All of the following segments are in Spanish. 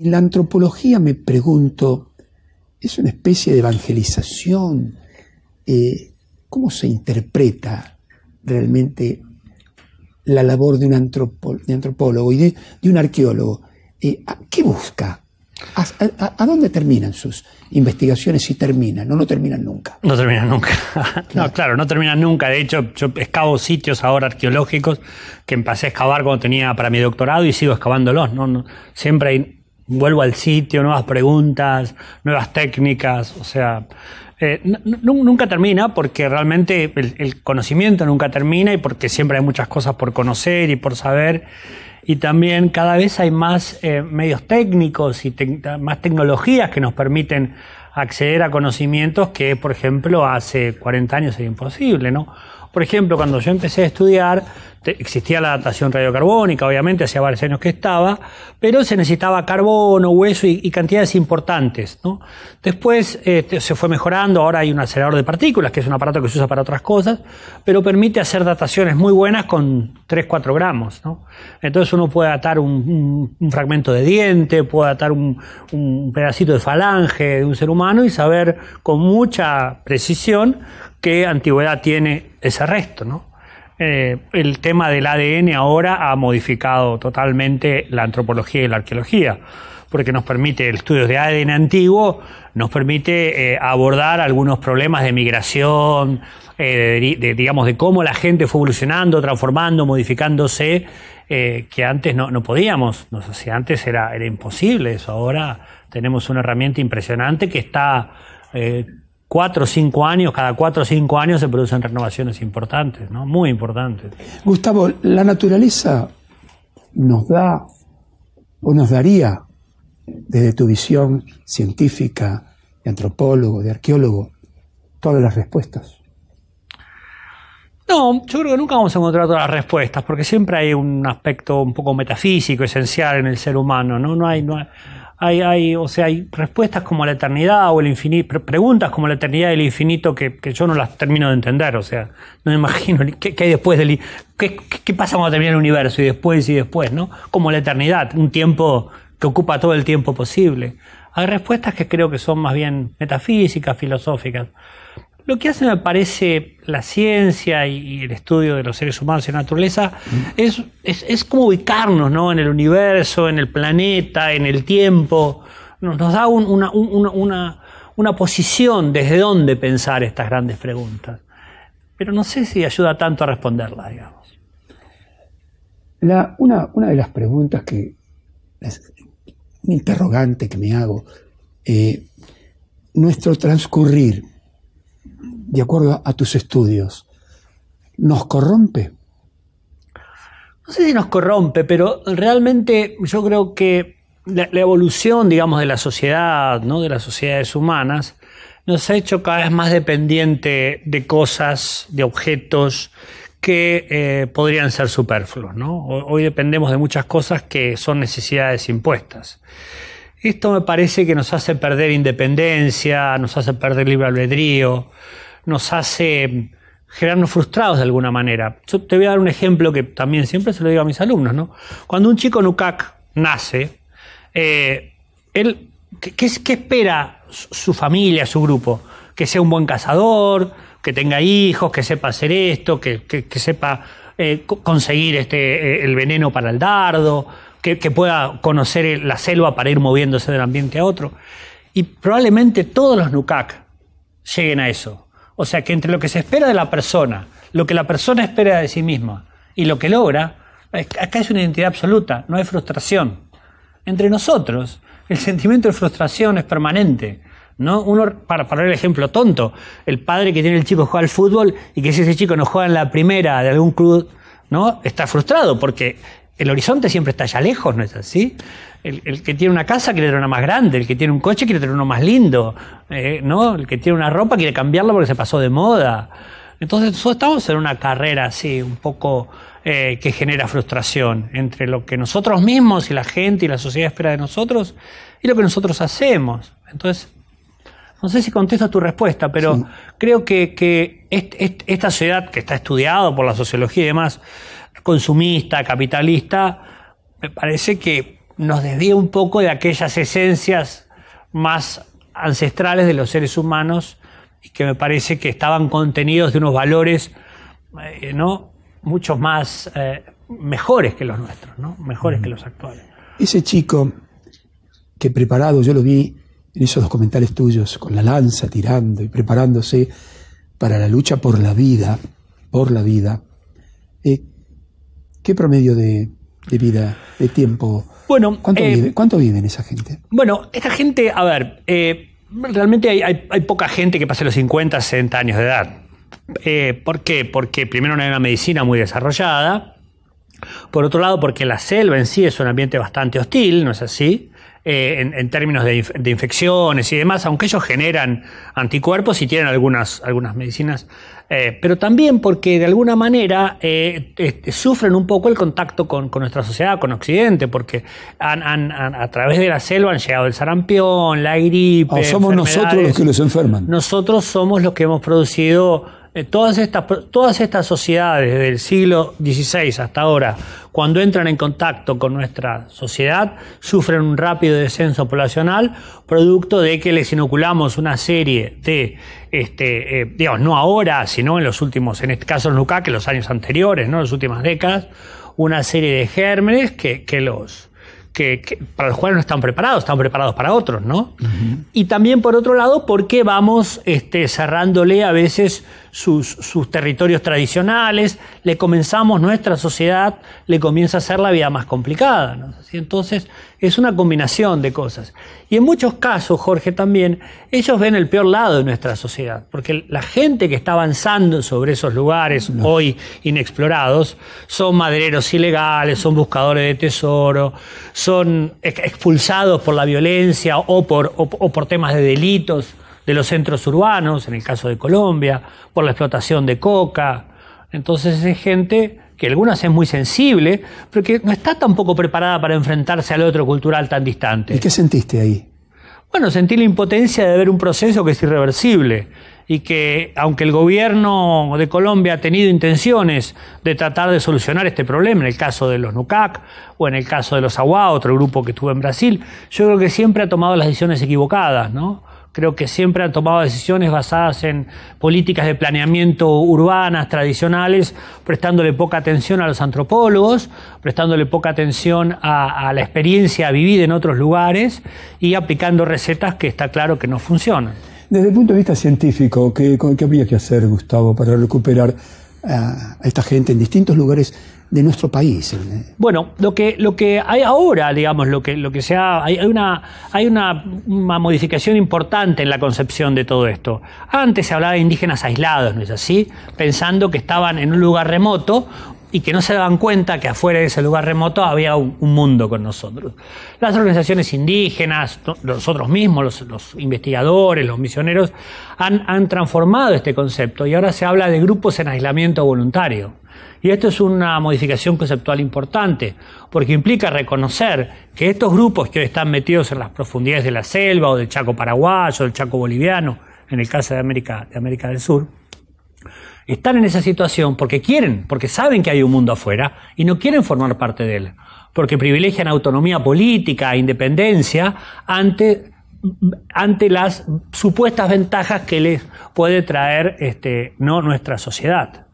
En la antropología me pregunto, ¿es una especie de evangelización? Eh, ¿Cómo se interpreta realmente la labor de un antropólogo y de, un arqueólogo? Eh, ¿Qué busca? ¿A, dónde terminan sus investigaciones si terminan? No, no terminan nunca. No terminan nunca. no, claro, no terminan nunca. De hecho, yo excavo sitios ahora arqueológicos que empecé a excavar cuando tenía para mi doctorado y sigo excavándolos. No, no, siempre hay vuelvo al sitio, nuevas preguntas, nuevas técnicas, o sea, eh, nunca termina porque realmente el, conocimiento nunca termina y porque siempre hay muchas cosas por conocer y por saber. Y también cada vez hay más eh, medios técnicos y más tecnologías que nos permiten acceder a conocimientos que, por ejemplo, hace 40 años era imposible, ¿no? Por ejemplo, cuando yo empecé a estudiar, existía la datación radiocarbónica, obviamente, hacía varios años que estaba, pero se necesitaba carbono, hueso y, cantidades importantes. ¿no? Después este, se fue mejorando, ahora hay un acelerador de partículas, que es un aparato que se usa para otras cosas, pero permite hacer dataciones muy buenas con 3, 4 gramos. Entonces uno puede atar un, fragmento de diente, puede datar un, un pedacito de falange de un ser humano y saber con mucha precisión qué antigüedad tiene ese resto, ¿no? Eh, el tema del ADN ahora ha modificado totalmente la antropología y la arqueología, porque nos permite el estudio de ADN antiguo, nos permite eh, abordar algunos problemas de migración, eh, digamos, de cómo la gente fue evolucionando, transformando, modificándose, que antes no, podíamos. No sé antes era, era imposible eso. Ahora tenemos una herramienta impresionante que está cuatro o cinco años, cada cuatro o cinco años se producen renovaciones importantes, ¿no? Muy importantes. Gustavo, la naturaleza nos da o nos daría, desde tu visión científica, de antropólogo, de arqueólogo, todas las respuestas. No, yo creo que nunca vamos a encontrar todas las respuestas, porque siempre hay un aspecto un poco metafísico, esencial en el ser humano, ¿no? No hay, no hay, hay, o sea, hay respuestas como la eternidad o el infinito, preguntas como la eternidad y el infinito que, que, yo no las termino de entender, o sea, no me imagino qué, hay después del... Qué, qué, pasa cuando termina el universo y después y después, no? Como la eternidad, un tiempo que ocupa todo el tiempo posible. Hay respuestas que creo que son más bien metafísicas, filosóficas. Lo que hace, me parece, la ciencia y, el estudio de los seres humanos y la naturaleza es, es, como ubicarnos en el universo, en el planeta, en el tiempo. Nos, da una, posición desde donde pensar estas grandes preguntas. Pero no sé si ayuda tanto a responderlas, digamos. una, de las preguntas que. un interrogante que me hago. Eh, nuestro transcurrir de acuerdo a, tus estudios, ¿nos corrompe? No sé si nos corrompe, pero realmente yo creo que la, evolución, digamos, de la sociedad, ¿no? de las sociedades humanas, nos ha hecho cada vez más dependiente de cosas, de objetos, que eh, podrían ser superfluos. ¿no? Hoy dependemos de muchas cosas que son necesidades impuestas. Esto me parece que nos hace perder independencia, nos hace perder libre albedrío, nos hace eh, generarnos frustrados de alguna manera. Yo te voy a dar un ejemplo que también siempre se lo digo a mis alumnos, ¿no? Cuando un chico nukak nace, eh, él, ¿qué, espera su familia, su grupo? Que sea un buen cazador, que tenga hijos, que sepa hacer esto, que, sepa eh, conseguir este, el veneno para el dardo, que, pueda conocer la selva para ir moviéndose del ambiente a otro. Y probablemente todos los Nukak lleguen a eso. O sea que entre lo que se espera de la persona, lo que la persona espera de sí misma y lo que logra, acá es una identidad absoluta, no hay frustración. Entre nosotros, el sentimiento de frustración es permanente. ¿no? Uno, para poner el ejemplo tonto, el padre que tiene el chico que juega al fútbol y que si ese chico no juega en la primera de algún club, ¿no? está frustrado porque el horizonte siempre está allá lejos, ¿no es así? El, que tiene una casa quiere tener una más grande, el que tiene un coche quiere tener uno más lindo, eh, ¿no? El que tiene una ropa quiere cambiarla porque se pasó de moda. Entonces nosotros estamos en una carrera así, un poco eh, que genera frustración entre lo que nosotros mismos y la gente y la sociedad espera de nosotros y lo que nosotros hacemos. Entonces, no sé si contesto tu respuesta, pero creo que, esta sociedad que está estudiado por la sociología y demás, consumista, capitalista, me parece que nos desvía un poco de aquellas esencias más ancestrales de los seres humanos y que me parece que estaban contenidos de unos valores eh, ¿no? muchos más eh, mejores que los nuestros, ¿no? mejores que los actuales. Ese chico que preparado, yo lo vi en esos documentales tuyos, con la lanza tirando y preparándose para la lucha por la vida, por la vida, eh, ¿Qué promedio de, vida, de tiempo? Bueno, eh, ¿cuánto, viven esa gente? Bueno, esta gente, a ver, eh, realmente hay, poca gente que pase los 50, 60 años de edad. Eh, ¿Por qué? Porque primero no hay una medicina muy desarrollada. Por otro lado, porque la selva en sí es un ambiente bastante hostil, ¿no es así? en, términos de, infecciones y demás, aunque ellos generan anticuerpos y tienen algunas, algunas medicinas eh, pero también porque de alguna manera eh, este, sufren un poco el contacto con, nuestra sociedad, con Occidente, porque a través de la selva han llegado el sarampión, la gripe. Ah, somos nosotros los que los enferman. Nosotros somos los que hemos producido eh, todas estas, todas estas sociedades del siglo XVI hasta ahora, cuando entran en contacto con nuestra sociedad, sufren un rápido descenso poblacional, producto de que les inoculamos una serie de, este, eh, digamos, no ahora, sino en los últimos, en este caso en que en los años anteriores, ¿no? en las últimas décadas, una serie de gérmenes que, que los... Que, para los cuales no están preparados, están preparados para otros, ¿no? Y también por otro lado, por qué vamos este, cerrándole a veces sus, territorios tradicionales, le comenzamos nuestra sociedad, le comienza a hacer la vida más complicada. Entonces, es una combinación de cosas. Y en muchos casos, Jorge, también, ellos ven el peor lado de nuestra sociedad, porque la gente que está avanzando sobre esos lugares hoy inexplorados son madereros ilegales, son buscadores de tesoro, son expulsados por la violencia o por, o por temas de delitos de los centros urbanos, en el caso de Colombia, por la explotación de coca. Entonces es gente que algunas es muy sensible, pero que no está tampoco preparada para enfrentarse al otro cultural tan distante. ¿Y qué sentiste ahí? Bueno, sentí la impotencia de ver un proceso que es irreversible y que, aunque el gobierno de Colombia ha tenido intenciones de tratar de solucionar este problema, en el caso de los NUCAC o en el caso de los AWA, otro grupo que estuvo en Brasil, yo creo que siempre ha tomado las decisiones equivocadas, ¿no? Creo que siempre han tomado decisiones basadas en políticas de planeamiento urbanas tradicionales, prestándole poca atención a los antropólogos, prestándole poca atención a, la experiencia vivida en otros lugares y aplicando recetas que está claro que no funcionan. Desde el punto de vista científico, ¿qué, qué habría que hacer, Gustavo, para recuperar a, esta gente en distintos lugares de nuestro país. Eh, bueno, lo que, lo que hay ahora, digamos, lo que, lo que sea, hay, una, hay una, modificación importante en la concepción de todo esto. Antes se hablaba de indígenas aislados, ¿no es así? Pensando que estaban en un lugar remoto y que no se daban cuenta que afuera de ese lugar remoto había un, mundo con nosotros. Las organizaciones indígenas, nosotros mismos, los, investigadores, los misioneros, han, transformado este concepto y ahora se habla de grupos en aislamiento voluntario. Y esto es una modificación conceptual importante, porque implica reconocer que estos grupos que hoy están metidos en las profundidades de la selva o del Chaco paraguayo, del Chaco boliviano, en el caso de de América del Sur, están en esa situación porque quieren, porque saben que hay un mundo afuera y no quieren formar parte de él, porque privilegian autonomía política, e independencia, ante, las supuestas ventajas que les puede traer este, ¿no? nuestra sociedad.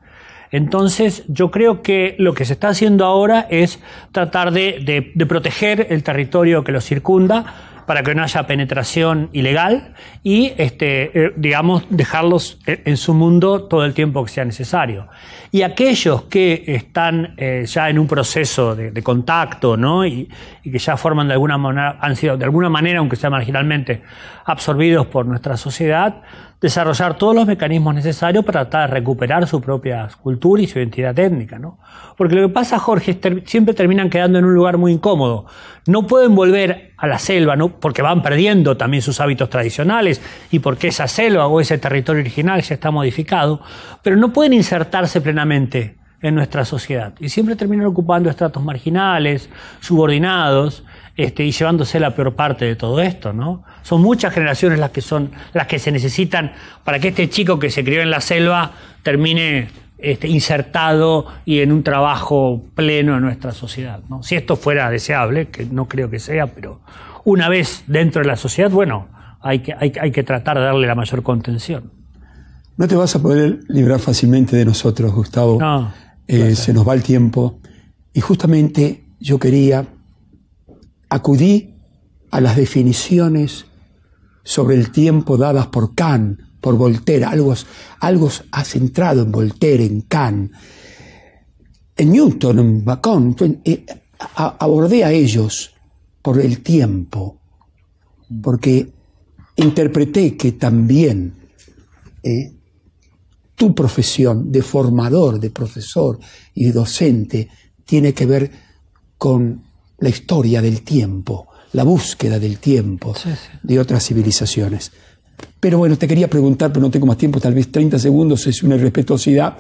Entonces, yo creo que lo que se está haciendo ahora es tratar de proteger el territorio que los circunda, para que no haya penetración ilegal y, este, eh, digamos, dejarlos eh, en su mundo todo el tiempo que sea necesario. Y aquellos que están eh, ya en un proceso de, contacto ¿no? Y, y, que ya forman de alguna han sido de alguna manera, aunque sea marginalmente, absorbidos por nuestra sociedad, desarrollar todos los mecanismos necesarios para tratar de recuperar su propia cultura y su identidad étnica. ¿no? Porque lo que pasa, Jorge, es siempre terminan quedando en un lugar muy incómodo. No pueden volver a la selva ¿no? porque van perdiendo también sus hábitos tradicionales y porque esa selva o ese territorio original ya está modificado, pero no pueden insertarse plenamente en nuestra sociedad. Y siempre terminan ocupando estratos marginales, subordinados, este, y llevándose la peor parte de todo esto, ¿no? Son muchas generaciones las que son, las que se necesitan para que este chico que se crió en la selva termine este, insertado y en un trabajo pleno en nuestra sociedad. ¿no? Si esto fuera deseable, que no creo que sea, pero una vez dentro de la sociedad, bueno, hay que, hay, hay que tratar de darle la mayor contención. No te vas a poder librar fácilmente de nosotros, Gustavo. No, eh, se nos va el tiempo. Y justamente yo quería acudí a las definiciones sobre el tiempo dadas por Kant, por Voltaire, algo, algo has en Voltaire, en Kant, en Newton, en Bacon, eh, abordé a ellos por el tiempo, porque interpreté que también eh, tu profesión de formador, de profesor y docente tiene que ver con la historia del tiempo, la búsqueda del tiempo de otras civilizaciones. Pero bueno, te quería preguntar, pero no tengo más tiempo, tal vez 30 segundos es una irrespetuosidad,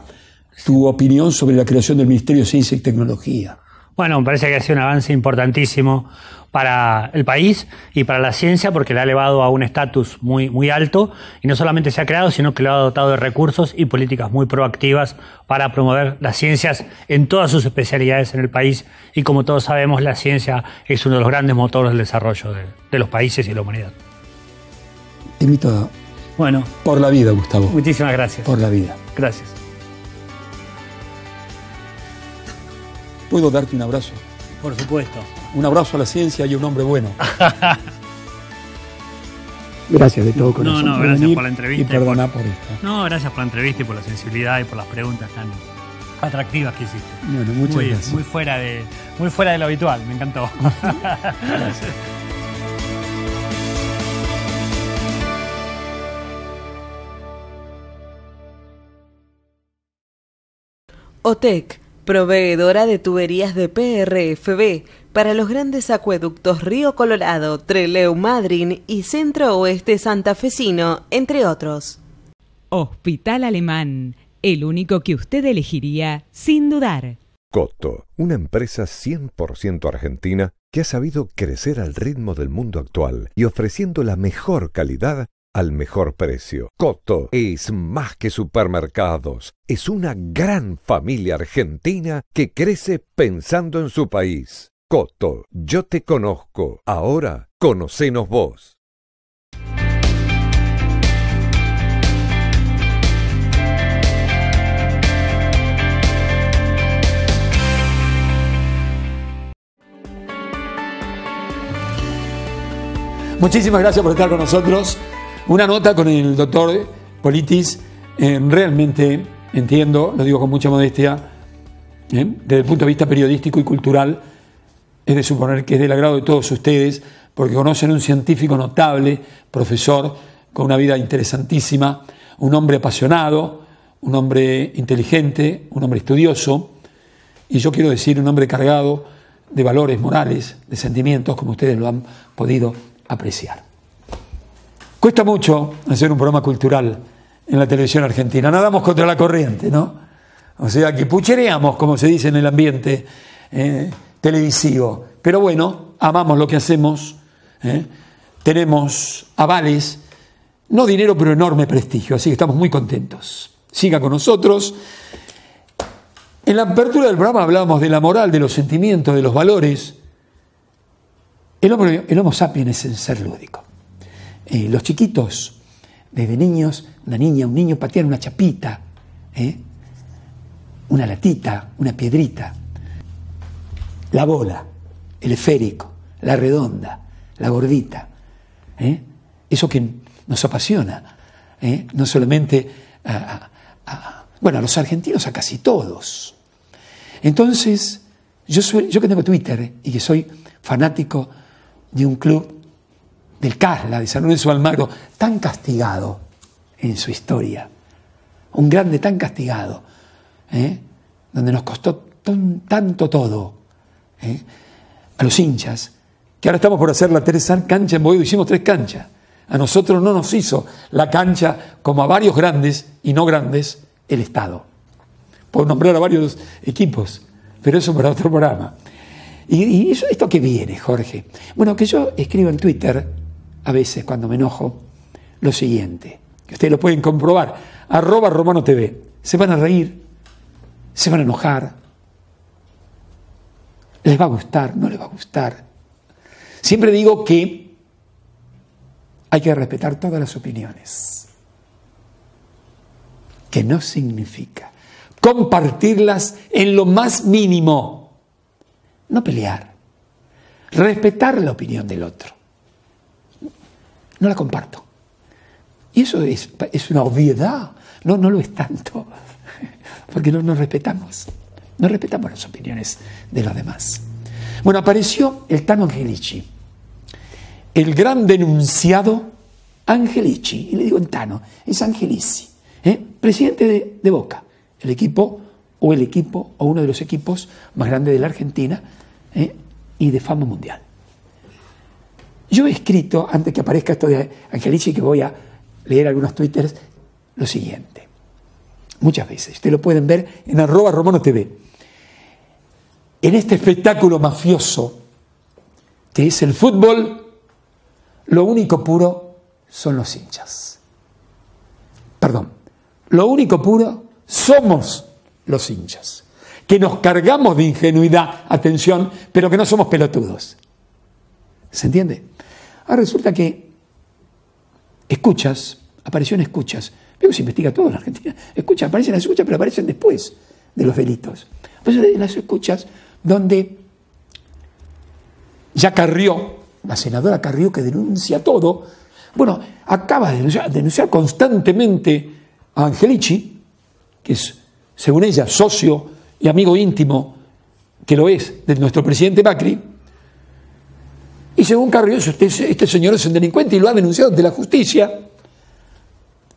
tu opinión sobre la creación del Ministerio de Ciencia y Tecnología. Bueno, me parece que ha sido un avance importantísimo para el país y para la ciencia porque la ha elevado a un estatus muy, muy alto y no solamente se ha creado, sino que lo ha dotado de recursos y políticas muy proactivas para promover las ciencias en todas sus especialidades en el país y como todos sabemos la ciencia es uno de los grandes motores del desarrollo de, los países y de la humanidad. Te Bueno. Por la vida, Gustavo. Muchísimas gracias. Por la vida. Gracias. ¿Puedo darte un abrazo? Por supuesto. Un abrazo a la ciencia y a un hombre bueno. gracias de todo corazón. No, no, gracias por la entrevista. Y perdona por, esto. No, gracias por la entrevista y por la sensibilidad y por las preguntas tan atractivas que hiciste. Bueno, muchas gracias. Muy fuera, de, muy fuera de lo habitual, me encantó. gracias. OTEC proveedora de tuberías de PRFB para los grandes acueductos Río Colorado, Treleu Madryn y Centro Oeste Santafesino, entre otros. Hospital Alemán, el único que usted elegiría sin dudar. Coto, una empresa 100% argentina que ha sabido crecer al ritmo del mundo actual y ofreciendo la mejor calidad al mejor precio. Coto es más que supermercados, es una gran familia argentina que crece pensando en su país. Coto, yo te conozco, ahora conocenos vos. Muchísimas gracias por estar con nosotros. Una nota con el doctor Politis, eh, realmente entiendo, lo digo con mucha modestia, eh, desde el punto de vista periodístico y cultural, es de suponer que es del agrado de todos ustedes, porque conocen un científico notable, profesor, con una vida interesantísima, un hombre apasionado, un hombre inteligente, un hombre estudioso, y yo quiero decir un hombre cargado de valores morales, de sentimientos, como ustedes lo han podido apreciar. Cuesta mucho hacer un programa cultural en la televisión argentina. Nadamos contra la corriente, ¿no? O sea, que puchereamos, como se dice en el ambiente eh, televisivo. Pero bueno, amamos lo que hacemos. ¿eh? Tenemos avales, no dinero, pero enorme prestigio. Así que estamos muy contentos. Siga con nosotros. En la apertura del programa hablábamos de la moral, de los sentimientos, de los valores. El homo, el homo sapiens es el ser lúdico los chiquitos, desde niños, una niña, un niño patear una chapita, ¿eh? una latita, una piedrita, la bola, el esférico, la redonda, la gordita, ¿eh? eso que nos apasiona, ¿eh? no solamente a, a, bueno, a los argentinos, a casi todos. Entonces, yo, soy, yo que tengo Twitter y que soy fanático de un club del Casla, de San Lorenzo Almagro, tan castigado en su historia, un grande tan castigado, ¿eh? donde nos costó tanto todo ¿eh? a los hinchas, que ahora estamos por hacer la tercera cancha en Boedo, hicimos tres canchas. A nosotros no nos hizo la cancha como a varios grandes y no grandes el Estado. Por nombrar a varios equipos, pero eso para otro programa. ¿Y, eso, esto que viene, Jorge? Bueno, que yo escribo en Twitter a veces cuando me enojo lo siguiente, que ustedes lo pueden comprobar, arroba romano TV. Se van a reír, se van a enojar, les va a gustar, no les va a gustar. Siempre digo que hay que respetar todas las opiniones, que no significa compartirlas en lo más mínimo, no pelear, respetar la opinión del otro no la comparto. Y eso es, una obviedad, no, no lo es tanto, porque no nos respetamos, no respetamos las opiniones de los demás. Bueno, apareció el Tano Angelici, el gran denunciado Angelici, y le digo en Tano, es Angelici, ¿eh? presidente de, Boca, el equipo o el equipo o uno de los equipos más grandes de la Argentina ¿eh? y de fama mundial. Yo he escrito, antes que aparezca esto de Angelici, que voy a leer algunos twitters, lo siguiente. Muchas veces, ustedes lo pueden ver en arroba romano TV. En este espectáculo mafioso que es el fútbol, lo único puro son los hinchas. Perdón, lo único puro somos los hinchas, que nos cargamos de ingenuidad, atención, pero que no somos pelotudos. ¿Se entiende? Ah, resulta que escuchas, apareció escuchas. Pero se investiga todo en Argentina. Escuchas, aparecen las escuchas, pero aparecen después de los delitos. Aparecen las escuchas donde ya Carrió, la senadora Carrió que denuncia todo, bueno, acaba de denunciar, denunciar constantemente a Angelici, que es, según ella, socio y amigo íntimo, que lo es, de nuestro presidente Macri, y según Carrió, este, este señor es un delincuente y lo ha denunciado ante la justicia.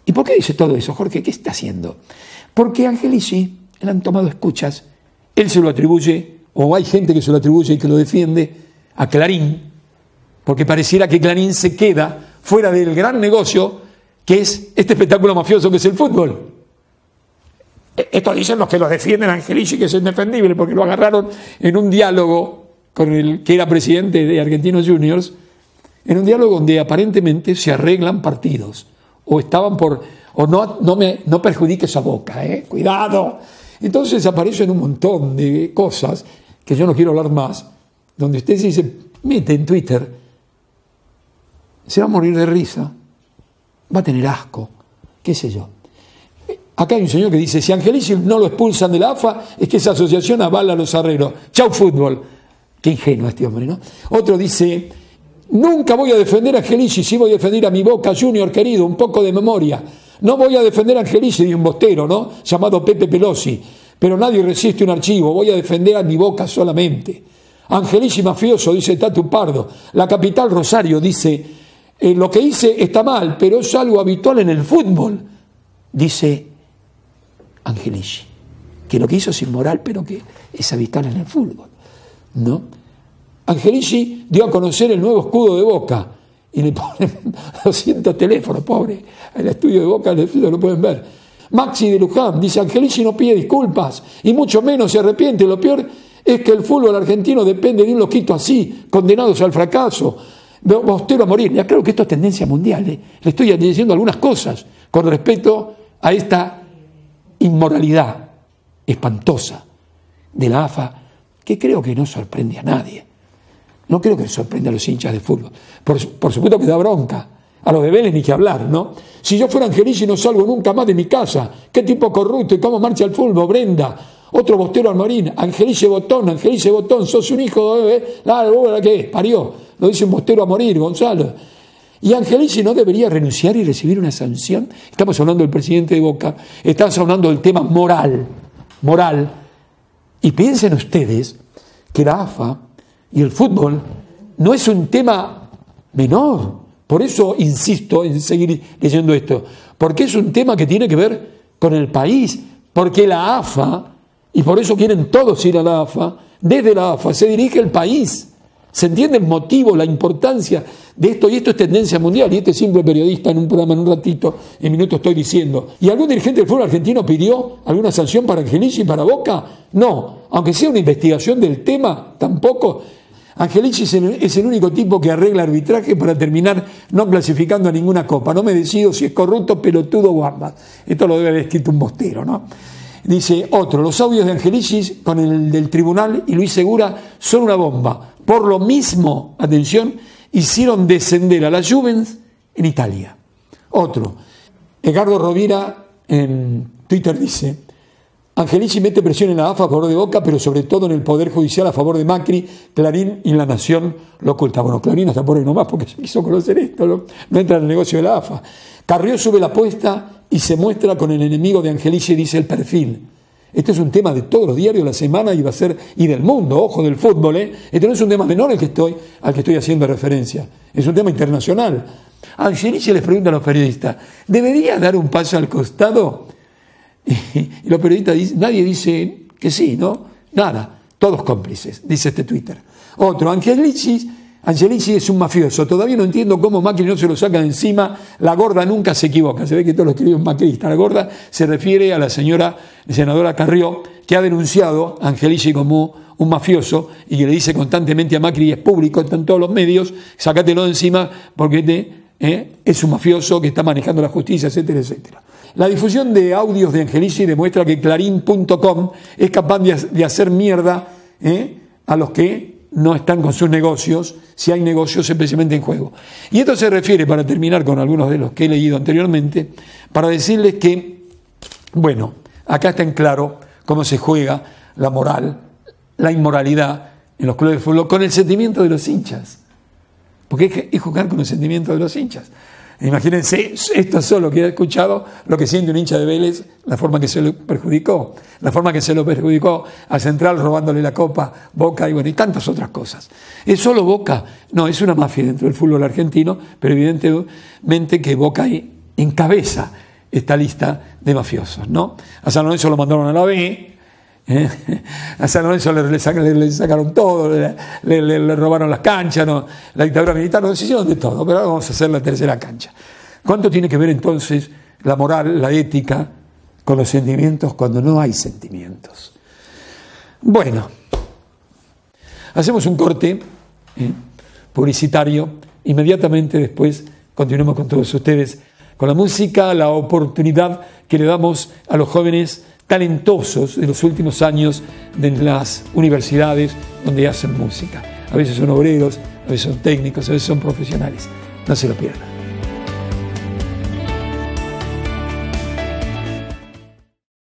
¿Y por qué dice todo eso, Jorge? ¿Qué está haciendo? Porque Angelici le han tomado escuchas. Él se lo atribuye, o hay gente que se lo atribuye y que lo defiende, a Clarín, porque pareciera que Clarín se queda fuera del gran negocio que es este espectáculo mafioso que es el fútbol. E, Esto dicen los que lo defienden a Angelici, que es indefendible, porque lo agarraron en un diálogo con el que era presidente de Argentinos Juniors, en un diálogo donde aparentemente se arreglan partidos o estaban por o no no me no perjudiques esa Boca, eh, cuidado. Entonces aparecen un montón de cosas que yo no quiero hablar más, donde usted se dice, mete en Twitter, se va a morir de risa, va a tener asco, qué sé yo. Acá hay un señor que dice, si Angelici no lo expulsan de la AFA, es que esa asociación avala a los arreros. Chau fútbol. Qué ingenuo este hombre, ¿no? Otro dice, nunca voy a defender a Angelici, si voy a defender a mi Boca Junior querido, un poco de memoria. No voy a defender a Angelici de un bostero, ¿no? Llamado Pepe Pelosi. Pero nadie resiste un archivo, voy a defender a mi Boca solamente. Angelici mafioso, dice Tatu Pardo. La capital Rosario dice, eh, lo que hice está mal, pero es algo habitual en el fútbol, dice Angelici. Que lo que hizo es inmoral, pero que es habitual en el fútbol. ¿no? Angelici dio a conocer el nuevo escudo de Boca y le ponen 200 teléfono, pobre. El estudio de Boca lo pueden ver. Maxi de Luján dice, Angelici no pide disculpas y mucho menos se arrepiente. Lo peor es que el fútbol argentino depende de un loquito así, condenados al fracaso. Bostero a morir. Ya creo que esto es tendencia mundial. ¿eh? Le estoy diciendo algunas cosas con respecto a esta inmoralidad espantosa de la AFA que creo que no sorprende a nadie. No creo que sorprenda a los hinchas de fútbol. Por, supuesto que da bronca. A los de Vélez ni que hablar, ¿no? Si yo fuera Angelici no salgo nunca más de mi casa. Qué tipo corrupto y cómo marcha el fútbol, Brenda. Otro bostero al Marín Angelice Botón, Angelice Botón, sos un hijo de... ¿eh? La, la que parió. Lo dice un bostero a morir, Gonzalo. Y Angelici no debería renunciar y recibir una sanción. Estamos hablando del presidente de Boca. Estamos hablando del tema moral. Moral y piensen ustedes que la AFA y el fútbol no es un tema menor. Por eso insisto en seguir leyendo esto, porque es un tema que tiene que ver con el país, porque la AFA, y por eso quieren todos ir a la AFA, desde la AFA se dirige el país. ¿Se entiende el motivo, la importancia de esto? Y esto es tendencia mundial. Y este simple periodista en un programa en un ratito, en minutos estoy diciendo. ¿Y algún dirigente del fútbol argentino pidió alguna sanción para Angelici y para Boca? No. Aunque sea una investigación del tema, tampoco. Angelici es el, único tipo que arregla arbitraje para terminar no clasificando a ninguna copa. No me decido si es corrupto, pelotudo o ambas. Esto lo debe haber escrito un bostero, ¿no? Dice otro, los audios de Angelici con el del tribunal y Luis Segura son una bomba por lo mismo, atención, hicieron descender a la Juventus en Italia. Otro, Edgardo Rovira en Twitter dice, Angelici mete presión en la AFA a favor de Boca, pero sobre todo en el Poder Judicial a favor de Macri, Clarín y la Nación lo oculta. Bueno, Clarín hasta por ahí nomás porque se quiso conocer esto, no, no entra en el negocio de la AFA. Carrió sube la apuesta y se muestra con el enemigo de Angelici, dice el perfil. Este es un tema de todos los diarios, de la semana y va a ser y del mundo, ojo del fútbol, ¿eh? Este no es un tema menor que estoy, al que estoy haciendo referencia. Es un tema internacional. Angelici les pregunta a los periodistas, ¿debería dar un paso al costado? Y, los periodistas dicen, nadie dice que sí, ¿no? Nada, todos cómplices, dice este Twitter. Otro, Angelici Angelici es un mafioso. Todavía no entiendo cómo Macri no se lo saca encima. La gorda nunca se equivoca. Se ve que todo lo escribió un macrista. La gorda se refiere a la señora senadora Carrió, que ha denunciado a Angelici como un mafioso y que le dice constantemente a Macri, y es público, en todos los medios, sácatelo de encima porque este, eh, es un mafioso que está manejando la justicia, etcétera, etcétera. La difusión de audios de Angelici demuestra que clarín.com es capaz de, hacer mierda eh, a los que no están con sus negocios, si hay negocios simplemente en juego. Y esto se refiere, para terminar con algunos de los que he leído anteriormente, para decirles que, bueno, acá está en claro cómo se juega la moral, la inmoralidad en los clubes de fútbol, con el sentimiento de los hinchas. Porque es jugar con el sentimiento de los hinchas. Imagínense, esto solo que he escuchado, lo que siente un hincha de Vélez, la forma que se lo perjudicó, la forma que se lo perjudicó a Central robándole la copa, Boca y bueno, y tantas otras cosas. Es solo Boca, no, es una mafia dentro del fútbol argentino, pero evidentemente que Boca encabeza esta lista de mafiosos, ¿no? A San Lorenzo lo mandaron a la B, ¿Eh? A San Lorenzo le, sacaron todo, le, robaron las canchas, la dictadura militar nos hicieron de todo, pero ahora vamos a hacer la tercera cancha. ¿Cuánto tiene que ver entonces la moral, la ética, con los sentimientos cuando no hay sentimientos? Bueno, hacemos un corte ¿eh? publicitario, inmediatamente después continuamos con todos ustedes, con la música, la oportunidad que le damos a los jóvenes talentosos de los últimos años de las universidades donde hacen música. A veces son obreros, a veces son técnicos, a veces son profesionales. No se lo pierdan.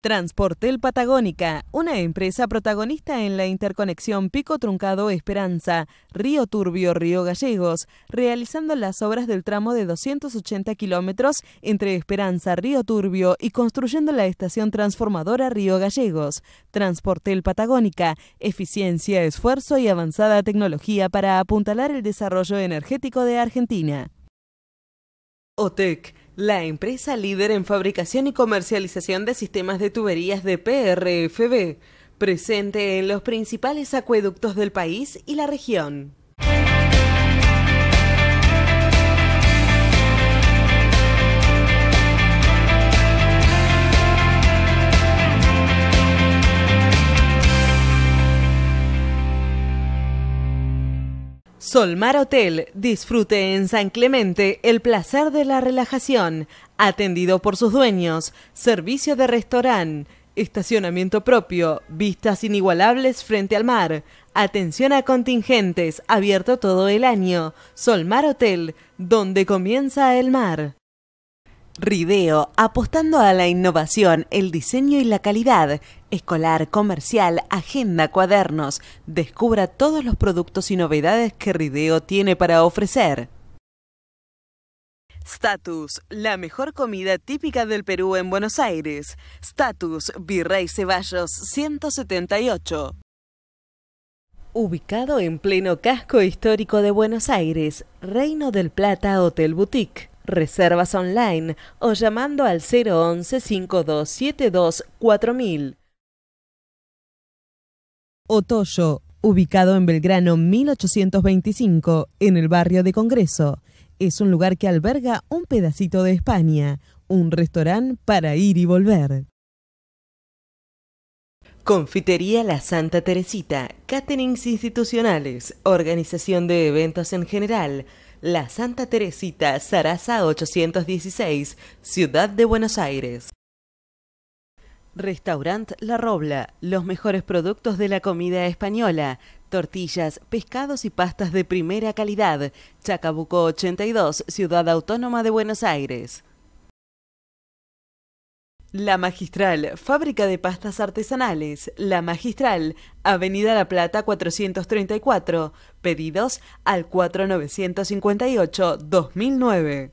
Transportel Patagónica, una empresa protagonista en la interconexión Pico Truncado Esperanza, Río Turbio, Río Gallegos, realizando las obras del tramo de 280 kilómetros entre Esperanza, Río Turbio y construyendo la estación transformadora Río Gallegos. Transportel Patagónica, eficiencia, esfuerzo y avanzada tecnología para apuntalar el desarrollo energético de Argentina. OTEC la empresa líder en fabricación y comercialización de sistemas de tuberías de PRFB, presente en los principales acueductos del país y la región. Solmar Hotel. Disfrute en San Clemente el placer de la relajación. Atendido por sus dueños. Servicio de restaurante. Estacionamiento propio. Vistas inigualables frente al mar. Atención a contingentes. Abierto todo el año. Solmar Hotel. Donde comienza el mar. Rideo, apostando a la innovación, el diseño y la calidad. Escolar, comercial, agenda, cuadernos. Descubra todos los productos y novedades que Rideo tiene para ofrecer. Status, la mejor comida típica del Perú en Buenos Aires. Status, Virrey Ceballos 178. Ubicado en pleno casco histórico de Buenos Aires, Reino del Plata Hotel Boutique Reservas online o llamando al 011-5272-4000. Otoyo, ubicado en Belgrano 1825, en el barrio de Congreso, es un lugar que alberga un pedacito de España, un restaurante para ir y volver. Confitería La Santa Teresita, Caterings Institucionales, Organización de Eventos en General, la Santa Teresita, Sarasa 816, Ciudad de Buenos Aires. Restaurant La Robla, los mejores productos de la comida española, tortillas, pescados y pastas de primera calidad, Chacabuco 82, Ciudad Autónoma de Buenos Aires. La Magistral, fábrica de pastas artesanales. La Magistral, Avenida La Plata 434. Pedidos al 4958 2009.